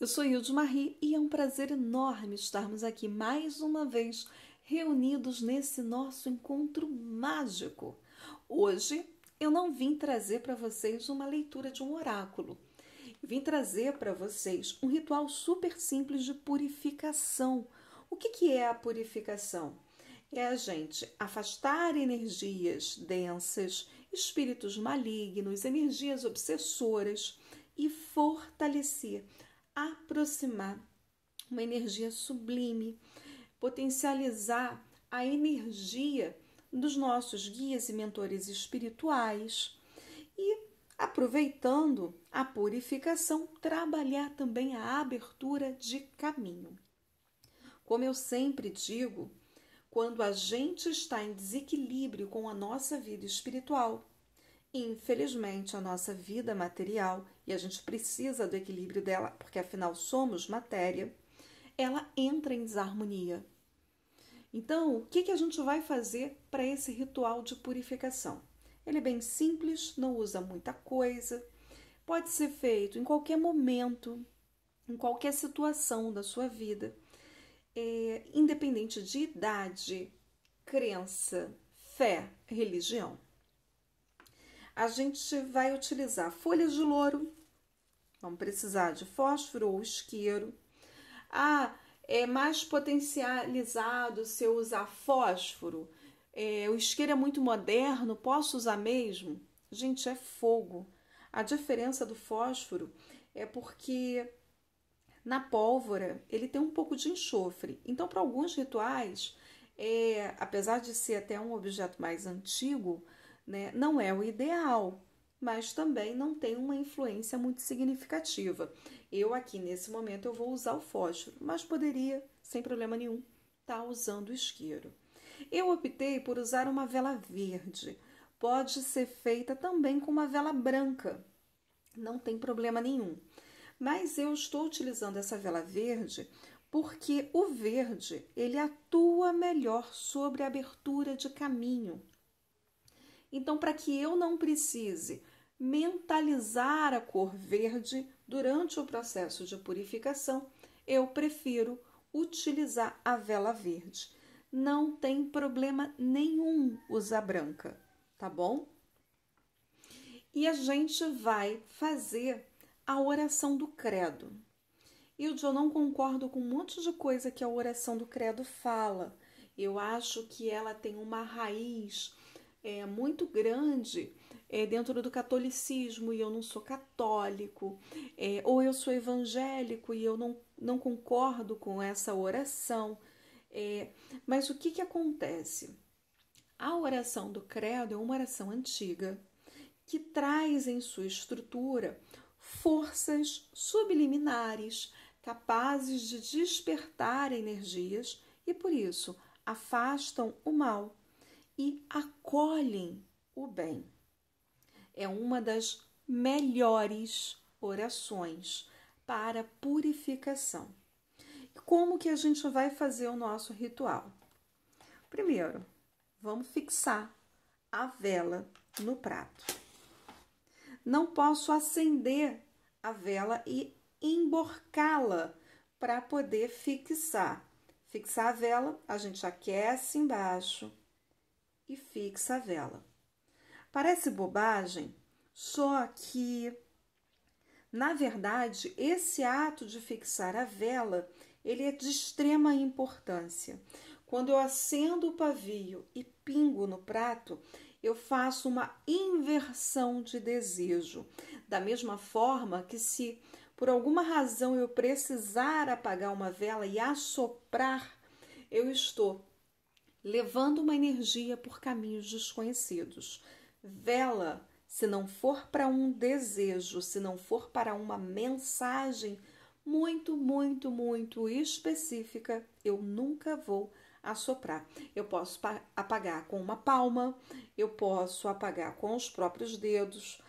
Eu sou Hilde Marie e é um prazer enorme estarmos aqui mais uma vez reunidos nesse nosso encontro mágico. Hoje eu não vim trazer para vocês uma leitura de um oráculo. vim trazer para vocês um ritual super simples de purificação. O que, que é a purificação? É a gente afastar energias densas, espíritos malignos, energias obsessoras e fortalecer aproximar uma energia sublime, potencializar a energia dos nossos guias e mentores espirituais e, aproveitando a purificação, trabalhar também a abertura de caminho. Como eu sempre digo, quando a gente está em desequilíbrio com a nossa vida espiritual, infelizmente a nossa vida material e a gente precisa do equilíbrio dela, porque afinal somos matéria, ela entra em desarmonia. Então, o que, que a gente vai fazer para esse ritual de purificação? Ele é bem simples, não usa muita coisa, pode ser feito em qualquer momento, em qualquer situação da sua vida, é, independente de idade, crença, fé, religião. A gente vai utilizar folhas de louro, Vamos precisar de fósforo ou isqueiro. Ah, é mais potencializado se eu usar fósforo. É, o isqueiro é muito moderno, posso usar mesmo? Gente, é fogo. A diferença do fósforo é porque na pólvora ele tem um pouco de enxofre. Então, para alguns rituais, é, apesar de ser até um objeto mais antigo, né, não é o ideal mas também não tem uma influência muito significativa. Eu aqui nesse momento eu vou usar o fósforo, mas poderia, sem problema nenhum, estar tá usando o isqueiro. Eu optei por usar uma vela verde. Pode ser feita também com uma vela branca. Não tem problema nenhum. Mas eu estou utilizando essa vela verde porque o verde, ele atua melhor sobre a abertura de caminho. Então, para que eu não precise mentalizar a cor verde durante o processo de purificação, eu prefiro utilizar a vela verde. Não tem problema nenhum usar branca, tá bom? E a gente vai fazer a oração do credo. E eu não concordo com um monte de coisa que a oração do credo fala. Eu acho que ela tem uma raiz é, muito grande é, dentro do catolicismo e eu não sou católico, é, ou eu sou evangélico e eu não, não concordo com essa oração. É, mas o que, que acontece? A oração do credo é uma oração antiga que traz em sua estrutura forças subliminares capazes de despertar energias e, por isso, afastam o mal e acolhem o bem é uma das melhores orações para purificação. Como que a gente vai fazer o nosso ritual? Primeiro, vamos fixar a vela no prato. Não posso acender a vela e emborcá-la para poder fixar. Fixar a vela, a gente aquece embaixo e fixa a vela. Parece bobagem, só que, na verdade, esse ato de fixar a vela ele é de extrema importância. Quando eu acendo o pavio e pingo no prato, eu faço uma inversão de desejo. Da mesma forma que, se por alguma razão eu precisar apagar uma vela e assoprar, eu estou levando uma energia por caminhos desconhecidos. Vela, se não for para um desejo, se não for para uma mensagem muito, muito, muito específica, eu nunca vou assoprar. Eu posso apagar com uma palma, eu posso apagar com os próprios dedos,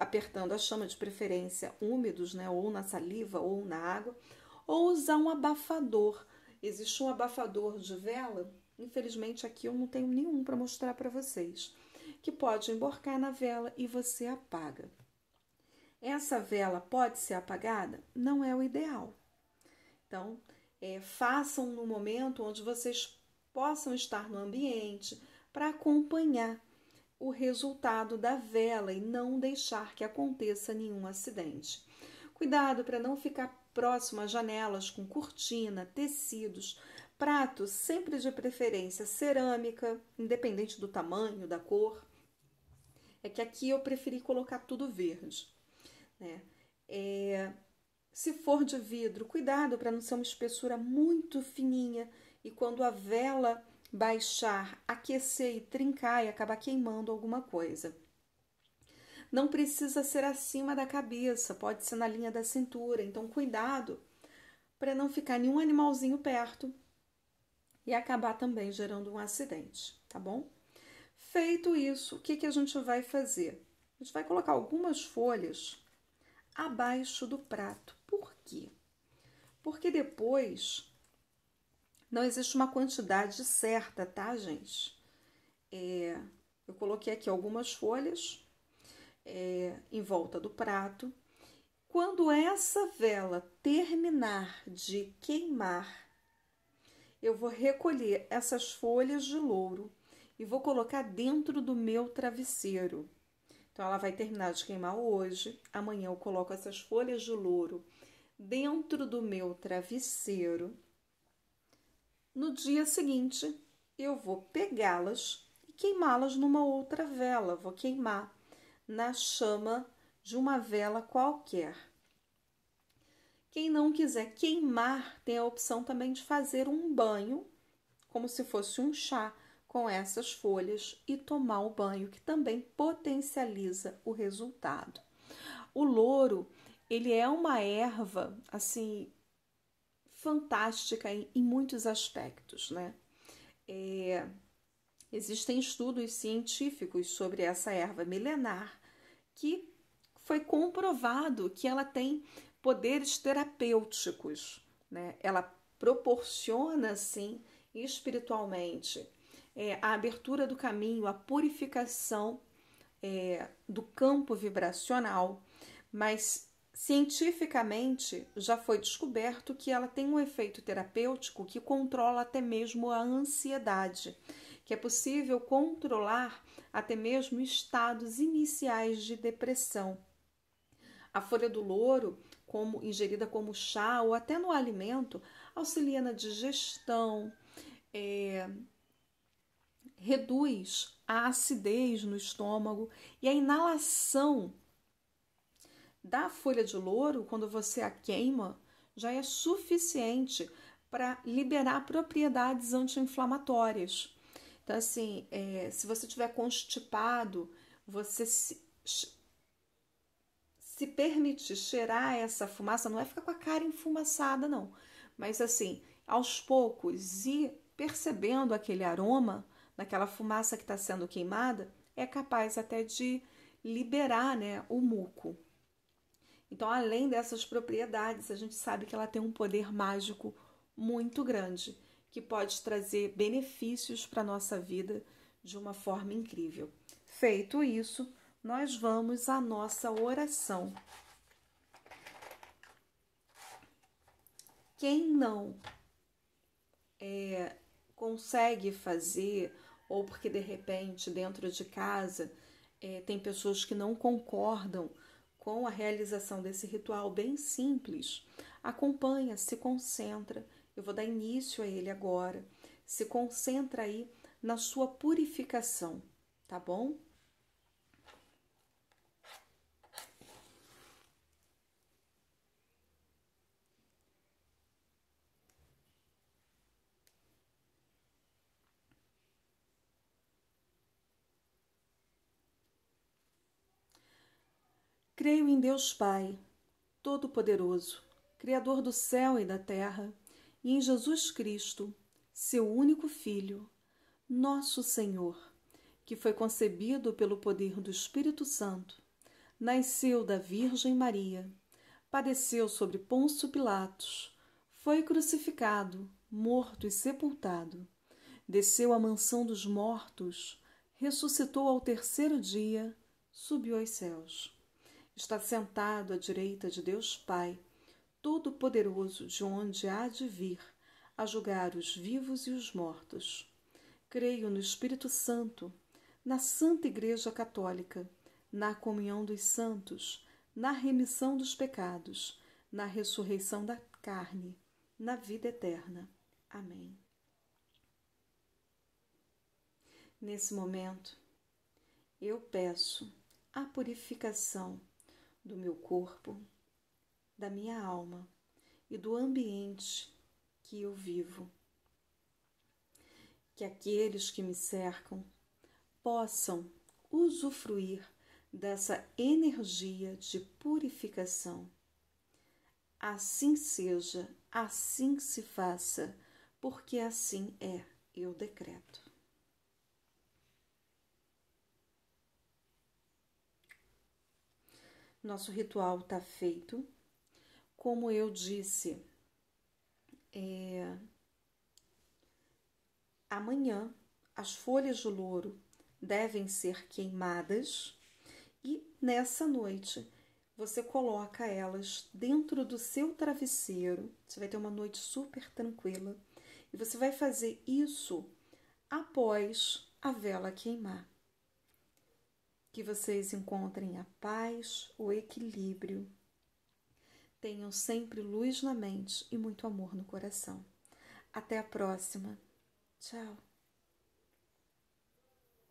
apertando a chama de preferência úmidos, né, ou na saliva ou na água, ou usar um abafador. Existe um abafador de vela? Infelizmente aqui eu não tenho nenhum para mostrar para vocês que pode emborcar na vela e você apaga. Essa vela pode ser apagada? Não é o ideal. Então, é, façam no momento onde vocês possam estar no ambiente para acompanhar o resultado da vela e não deixar que aconteça nenhum acidente. Cuidado para não ficar próximo a janelas com cortina, tecidos, pratos, sempre de preferência cerâmica, independente do tamanho, da cor. É que aqui eu preferi colocar tudo verde. Né? É, se for de vidro, cuidado para não ser uma espessura muito fininha e quando a vela baixar, aquecer e trincar e acabar queimando alguma coisa. Não precisa ser acima da cabeça, pode ser na linha da cintura, então cuidado para não ficar nenhum animalzinho perto e acabar também gerando um acidente, tá bom? Feito isso, o que, que a gente vai fazer? A gente vai colocar algumas folhas abaixo do prato. Por quê? Porque depois não existe uma quantidade certa, tá, gente? É, eu coloquei aqui algumas folhas é, em volta do prato. Quando essa vela terminar de queimar, eu vou recolher essas folhas de louro e vou colocar dentro do meu travesseiro. Então, ela vai terminar de queimar hoje. Amanhã eu coloco essas folhas de louro dentro do meu travesseiro. No dia seguinte, eu vou pegá-las e queimá-las numa outra vela. Vou queimar na chama de uma vela qualquer. Quem não quiser queimar, tem a opção também de fazer um banho, como se fosse um chá com essas folhas e tomar o banho, que também potencializa o resultado. O louro, ele é uma erva assim fantástica em, em muitos aspectos, né? É, existem estudos científicos sobre essa erva milenar que foi comprovado que ela tem poderes terapêuticos, né? Ela proporciona assim espiritualmente é, a abertura do caminho, a purificação é, do campo vibracional, mas cientificamente já foi descoberto que ela tem um efeito terapêutico que controla até mesmo a ansiedade, que é possível controlar até mesmo estados iniciais de depressão. A folha do louro, como ingerida como chá ou até no alimento, auxilia na digestão, é, reduz a acidez no estômago e a inalação da folha de louro, quando você a queima, já é suficiente para liberar propriedades anti-inflamatórias. Então, assim, é, se você tiver constipado, você se, se cheirar essa fumaça, não é ficar com a cara enfumaçada, não. Mas, assim, aos poucos e percebendo aquele aroma, naquela fumaça que está sendo queimada, é capaz até de liberar né, o muco. Então, além dessas propriedades, a gente sabe que ela tem um poder mágico muito grande, que pode trazer benefícios para a nossa vida de uma forma incrível. Feito isso, nós vamos à nossa oração. Quem não é, consegue fazer ou porque de repente dentro de casa é, tem pessoas que não concordam com a realização desse ritual bem simples, acompanha, se concentra. Eu vou dar início a ele agora. Se concentra aí na sua purificação, tá bom? Creio em Deus Pai, Todo-Poderoso, Criador do céu e da terra, e em Jesus Cristo, seu único Filho, nosso Senhor, que foi concebido pelo poder do Espírito Santo, nasceu da Virgem Maria, padeceu sobre Pôncio Pilatos, foi crucificado, morto e sepultado, desceu à mansão dos mortos, ressuscitou ao terceiro dia, subiu aos céus está sentado à direita de Deus Pai, todo-poderoso, de onde há de vir a julgar os vivos e os mortos. Creio no Espírito Santo, na Santa Igreja Católica, na comunhão dos santos, na remissão dos pecados, na ressurreição da carne, na vida eterna. Amém. Nesse momento, eu peço a purificação do meu corpo, da minha alma e do ambiente que eu vivo. Que aqueles que me cercam possam usufruir dessa energia de purificação. Assim seja, assim se faça, porque assim é, eu decreto. Nosso ritual está feito. Como eu disse, é... amanhã as folhas de louro devem ser queimadas e nessa noite você coloca elas dentro do seu travesseiro. Você vai ter uma noite super tranquila e você vai fazer isso após a vela queimar que vocês encontrem a paz, o equilíbrio. Tenham sempre luz na mente e muito amor no coração. Até a próxima. Tchau.